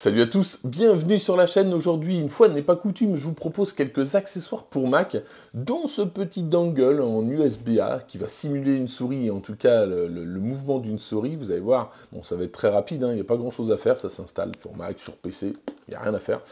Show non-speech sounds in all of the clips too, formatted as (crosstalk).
Salut à tous, bienvenue sur la chaîne. Aujourd'hui, une fois n'est pas coutume, je vous propose quelques accessoires pour Mac, dont ce petit dangle en USB-A qui va simuler une souris, en tout cas le, mouvement d'une souris. Vous allez voir, bon, ça va être très rapide, hein, il n'y a pas grand chose à faire, ça s'installe sur Mac, sur PC, il n'y a rien à faire.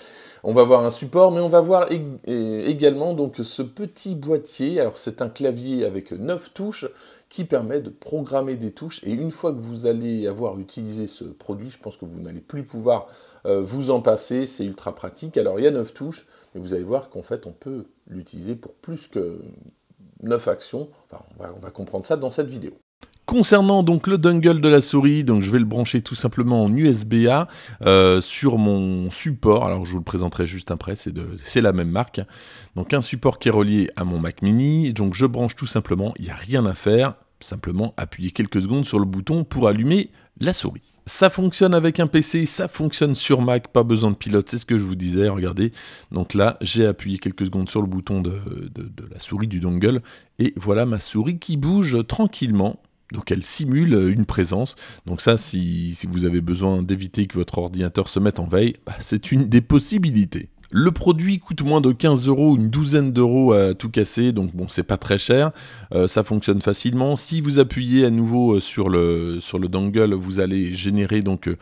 On va voir un support, mais on va voir également donc ce petit boîtier. Alors c'est un clavier avec 9 touches qui permet de programmer des touches. Et une fois que vous allez avoir utilisé ce produit, je pense que vous n'allez plus pouvoir euh, vous en passer. C'est ultra pratique. Alors il y a 9 touches, mais vous allez voir qu'en fait on peut l'utiliser pour plus que 9 actions. on va comprendre ça dans cette vidéo. Concernant donc le dongle de la souris, donc je vais le brancher tout simplement en USB-A euh, sur mon support. Alors je vous le présenterai juste après, c'est la même marque. Donc un support qui est relié à mon Mac Mini. Donc je branche tout simplement, il n'y a rien à faire, simplement appuyer quelques secondes sur le bouton pour allumer la souris. Ça fonctionne avec un PC, ça fonctionne sur Mac, pas besoin de pilote, c'est ce que je vous disais, regardez. Donc là, j'ai appuyé quelques secondes sur le bouton de, de, la souris du dongle, et voilà ma souris qui bouge tranquillement. Donc elle simule euh, une présence. Donc ça, si, vous avez besoin d'éviter que votre ordinateur se mette en veille, bah, c'est une des possibilités. Le produit coûte moins de 15 euros, une douzaine d'euros à tout casser, donc bon, c'est pas très cher, euh, ça fonctionne facilement. Si vous appuyez à nouveau euh, sur le, sur le dongle, vous allez générer donc euh,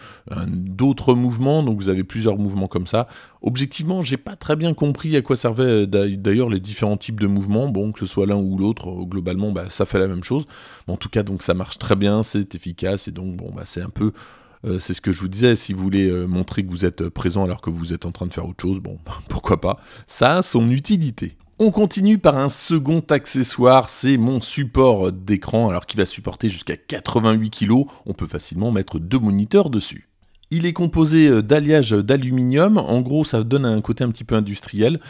d'autres mouvements, donc vous avez plusieurs mouvements comme ça. Objectivement, j'ai pas très bien compris à quoi servaient d'ailleurs les différents types de mouvements, bon, que ce soit l'un ou l'autre, globalement, bah, ça fait la même chose. en tout cas, donc ça marche très bien, c'est efficace, et donc bon, bah, c'est un peu euh, c'est ce que je vous disais, si vous voulez euh, montrer que vous êtes euh, présent alors que vous êtes en train de faire autre chose, bon, (laughs) pourquoi pas. Ça a son utilité. On continue par un second accessoire, c'est mon support d'écran, alors qu'il va supporter jusqu'à 88 kg, on peut facilement mettre deux moniteurs dessus. Il est composé d'alliage d'aluminium. En gros, ça donne un côté un petit peu industriel.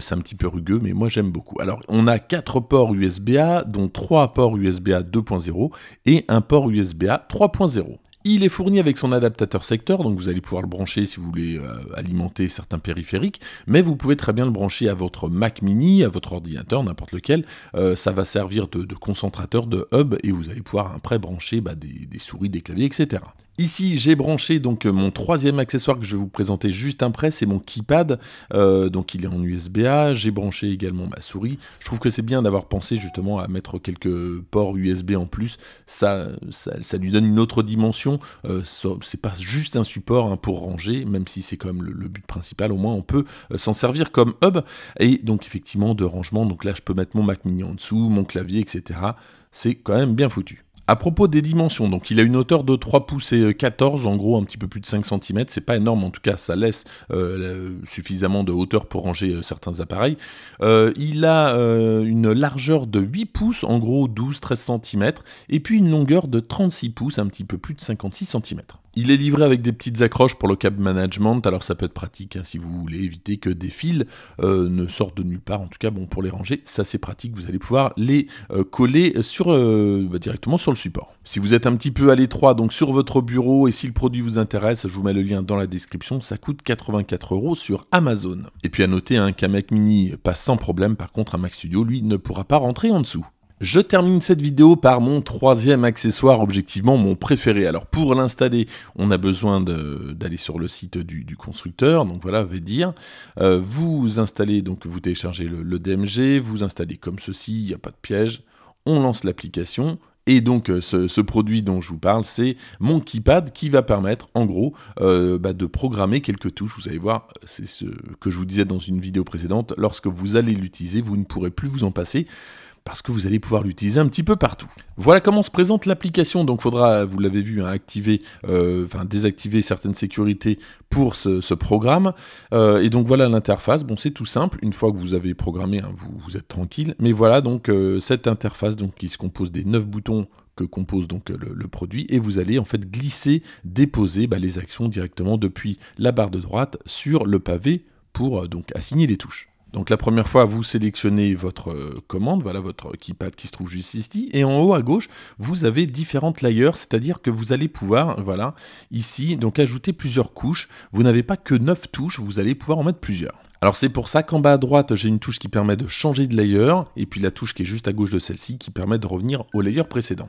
c'est un petit peu rugueux, mais moi j'aime beaucoup. Alors, on a 4 ports USB-A, dont 3 ports USB-A 2.0 et un port USB-A 3.0. Il est fourni avec son adaptateur secteur, donc vous allez pouvoir le brancher si vous voulez euh, alimenter certains périphériques, mais vous pouvez très bien le brancher à votre Mac mini, à votre ordinateur, n'importe lequel. Euh, ça va servir de, concentrateur, de hub, et vous allez pouvoir après brancher bah, des souris, des claviers, etc. Ici, j'ai branché donc euh, mon troisième accessoire que je vais vous présenter juste après, c'est mon keypad. Euh, donc il est en USB-A, j'ai branché également ma souris. Je trouve que c'est bien d'avoir pensé justement à mettre quelques ports USB en plus. Ça, ça, lui donne une autre dimension. Euh, c'est pas juste un support hein, pour ranger, même si c'est comme le, le, but principal. Au moins, on peut euh, s'en servir comme hub. Et donc effectivement de rangement. Donc là, je peux mettre mon Mac Mini en dessous, mon clavier, etc. C'est quand même bien foutu. À propos des dimensions, donc il a une hauteur de 3 pouces et 14, euh, en gros un petit peu plus de 5 cm, c'est pas énorme en tout cas, ça laisse euh, suffisamment de hauteur pour ranger euh, certains appareils. il a une largeur de 8 pouces, en gros 12-13 cm, et puis une longueur de 36 pouces, un petit peu plus de 56 cm. Il est livré avec des petites accroches pour le cab management, alors ça peut être pratique hein, si vous voulez éviter que des fils euh, ne sortent de nulle part. En tout cas, bon, pour les ranger, ça c'est pratique, vous allez pouvoir les euh, coller sur, euh, bah, directement sur le support. Si vous êtes un petit peu à l'étroit, donc sur votre bureau, et si le produit vous intéresse, je vous mets le lien dans la description, ça coûte 84 euros sur Amazon. Et puis à noter hein, qu'un Mac mini passe sans problème, par contre un Mac Studio, lui, ne pourra pas rentrer en dessous. Je termine cette vidéo par mon troisième accessoire, objectivement mon préféré. Alors pour l'installer, on a besoin d'aller sur le site du, constructeur, donc voilà, vais dire. Euh, vous installez, donc vous téléchargez le, DMG, vous installez comme ceci, il n'y a pas de piège. On lance l'application et donc euh, ce, produit dont je vous parle, c'est mon keypad qui va permettre en gros euh, bah, de programmer quelques touches. Vous allez voir, c'est ce que je vous disais dans une vidéo précédente, lorsque vous allez l'utiliser, vous ne pourrez plus vous en passer parce que vous allez pouvoir l'utiliser un petit peu partout. Voilà comment se présente l'application. Donc, faudra, vous l'avez vu, hein, activer, euh, enfin désactiver certaines sécurités pour ce, programme. Euh, et donc voilà l'interface. Bon, c'est tout simple. Une fois que vous avez programmé, hein, vous, êtes tranquille. Mais voilà donc euh, cette interface donc, qui se compose des 9 boutons que compose donc le, produit et vous allez en fait glisser, déposer bah, les actions directement depuis la barre de droite sur le pavé pour donc assigner les touches. Donc la première fois, vous sélectionnez votre euh, commande, voilà votre keypad qui se trouve juste ici, et en haut à gauche, vous avez différentes layers, c'est-à-dire que vous allez pouvoir, voilà, ici, donc ajouter plusieurs couches. Vous n'avez pas que 9 touches, vous allez pouvoir en mettre plusieurs. Alors c'est pour ça qu'en bas à droite, j'ai une touche qui permet de changer de layer, et puis la touche qui est juste à gauche de celle-ci qui permet de revenir au layer précédent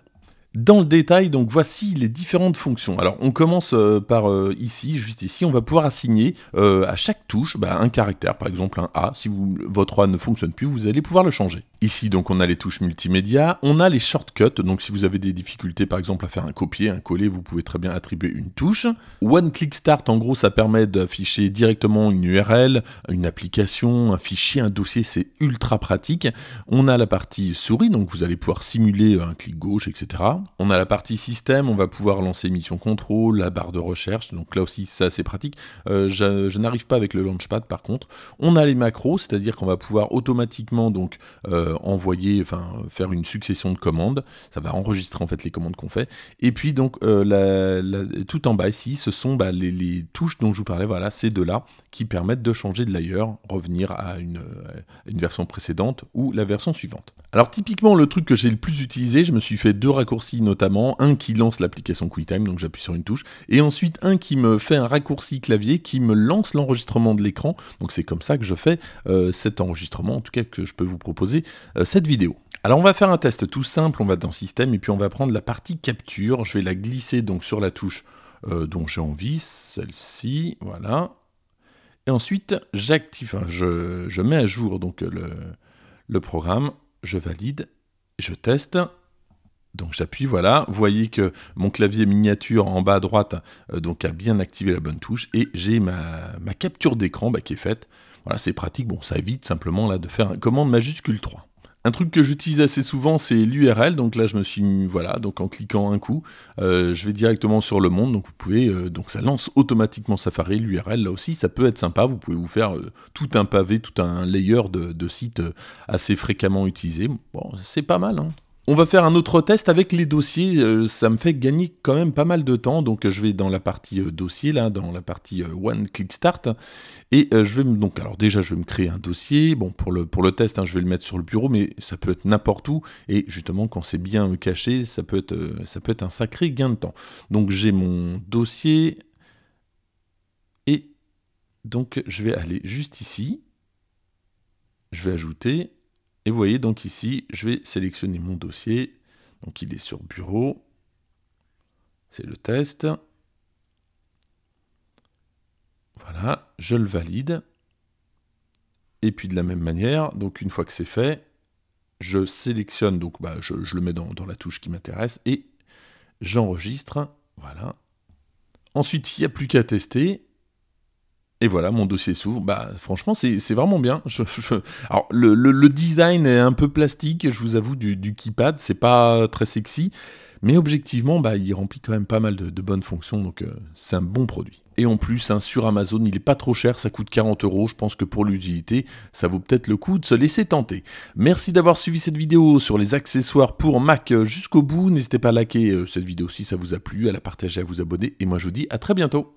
dans le détail. Donc voici les différentes fonctions. Alors on commence euh, par euh, ici, juste ici, on va pouvoir assigner euh, à chaque touche bah, un caractère, par exemple un A. Si votre A ne fonctionne plus, vous allez pouvoir le changer. Ici, donc, on a les touches multimédia, on a les shortcuts, donc si vous avez des difficultés, par exemple, à faire un copier, un coller, vous pouvez très bien attribuer une touche. One Click Start, en gros, ça permet d'afficher directement une URL, une application, un fichier, un dossier, c'est ultra pratique. On a la partie souris, donc vous allez pouvoir simuler un clic gauche, etc. On a la partie système, on va pouvoir lancer mission contrôle, la barre de recherche, donc là aussi, c'est assez pratique. Euh, je, n'arrive pas avec le Launchpad, par contre. On a les macros, c'est-à-dire qu'on va pouvoir automatiquement, donc, euh, euh, envoyer, enfin faire une succession de commandes. Ça va enregistrer en fait les commandes qu'on fait. Et puis donc euh, tout en bas ici, ce sont bah, les, touches dont je vous parlais. Voilà, ces deux-là qui permettent de changer de layer, revenir à une, version précédente ou la version suivante. Alors typiquement le truc que j'ai le plus utilisé, je me suis fait deux raccourcis notamment, un qui lance l'application QuickTime, donc j'appuie sur une touche, et ensuite un qui me fait un raccourci clavier qui me lance l'enregistrement de l'écran. Donc c'est comme ça que je fais euh, cet enregistrement, en tout cas que je peux vous proposer euh, cette vidéo. Alors on va faire un test tout simple, on va dans système et puis on va prendre la partie capture, je vais la glisser donc sur la touche euh, dont j'ai envie, celle-ci, voilà. Et ensuite, j'active, je, mets à jour donc le, le programme, je valide, je teste, donc j'appuie, voilà, vous voyez que mon clavier miniature en bas à droite euh, donc a bien activé la bonne touche et j'ai ma, ma, capture d'écran bah, qui est faite. Voilà, c'est pratique, bon, ça évite simplement là de faire une commande majuscule 3. Un truc que j'utilise assez souvent, c'est l'URL. Donc là, je me suis voilà, donc en cliquant un coup, euh, je vais directement sur le monde. Donc vous pouvez, euh, donc ça lance automatiquement Safari. L'URL là aussi, ça peut être sympa. Vous pouvez vous faire euh, tout un pavé, tout un layer de, de sites assez fréquemment utilisés. Bon, c'est pas mal. Hein on va faire un autre test avec les dossiers, euh, ça me fait gagner quand même pas mal de temps, donc euh, je vais dans la partie euh, dossier, là, dans la partie One Click Start, et je vais donc, alors déjà je vais me créer un dossier, bon pour le, pour le test hein, je vais le mettre sur le bureau, mais ça peut être n'importe où, et justement quand c'est bien caché, ça peut, être, ça peut être un sacré gain de temps. Donc j'ai mon dossier, et donc je vais aller juste ici, je vais ajouter, et vous voyez donc ici, je vais sélectionner mon dossier. Donc il est sur bureau. C'est le test. Voilà, je le valide. Et puis de la même manière, donc une fois que c'est fait, je sélectionne, donc bah, je, le mets dans, dans la touche qui m'intéresse et j'enregistre. Voilà. Ensuite, il n'y a plus qu'à tester. Et voilà, mon dossier s'ouvre. Bah, franchement, c'est vraiment bien. Alors, le, design est un peu plastique, je vous avoue, du, du keypad. C'est pas très sexy. Mais objectivement, bah, il remplit quand même pas mal de, bonnes fonctions, donc euh, c'est un bon produit. Et en plus, hein, sur Amazon, il n'est pas trop cher, ça coûte 40 euros. Je pense que pour l'utilité, ça vaut peut-être le coup de se laisser tenter. Merci d'avoir suivi cette vidéo sur les accessoires pour Mac euh, jusqu'au bout. N'hésitez pas à liker euh, cette vidéo si ça vous a plu, à la partager, à vous abonner. Et moi, je vous dis à très bientôt.